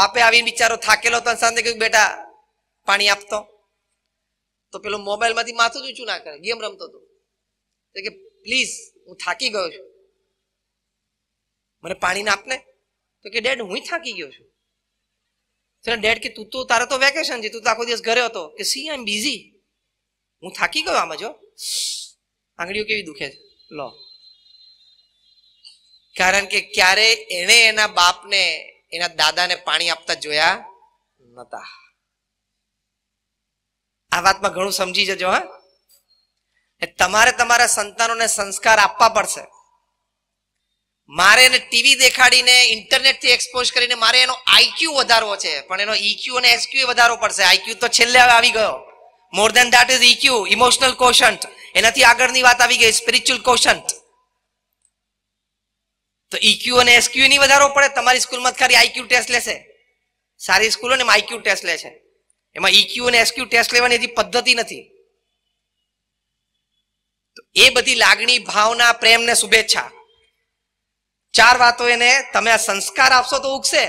બાપે આવીને બિચારો થાકેલો તો સાંજે કહ્યું બેટા પાણી આપતો તો પેલો મોબાઈલમાંથી માથું જ ઊંચું ના કરે ગેમ રમતો હતો કે પ્લીઝ હું થાકી ગયો છું મને પાણી ના આપને તો કે ડેડ હું થાકી ગયો છું તો ડેડ કે તું તો તારે તો વેકેશન છે તું તો આખો દિવસ ઘરે હતો કે સી આઈ એમ બિઝી હું થાકી ગયો આમાં જો આંગળીઓ કેવી દુખે છે લો કારણ કે ક્યારે એણે એના બાપને એના દાદાને પાણી આપતા જોયા નતા આ વાતમાં ઘણું સમજી જજો હા તમારે તમારા સંતાનોને સંસ્કાર આપવા પડશે મારે એને ટીવી દેખાડીને ઇન્ટરનેટથી એક્સપોઝ કરીને મારે એનો આઈક્યુ વધારવો છે પણ એનો ઈક્યુ e અને એસક્યુ વધારવો પડશે આઈક્યુ તો છેલ્લે આવી ગયો more than that is EQ emotional quotient એનાથી આગળની વાત આવી ગઈ સ્પિરિચ્યુઅલ કોશન્ટ તો ઈક્યુ e અને એસક્યુ ની વધારો પડે તમારી સ્કૂલમાં ખાલી આઈક્યુ ટેસ્ટ લેશે સારી સ્કૂલો ને એમાં આઈક્યુ ટેસ્ટ લે છે એમાં ઈક્યુ અને એસક્યુ ટેસ્ટ લેવાની હજી પદ્ધતિ નથી એ બધી લાગણી ભાવના પ્રેમ ને શુભેચ્છા ચાર વાતો એને તમે આ સંસ્કાર આપશો તો ઉગશે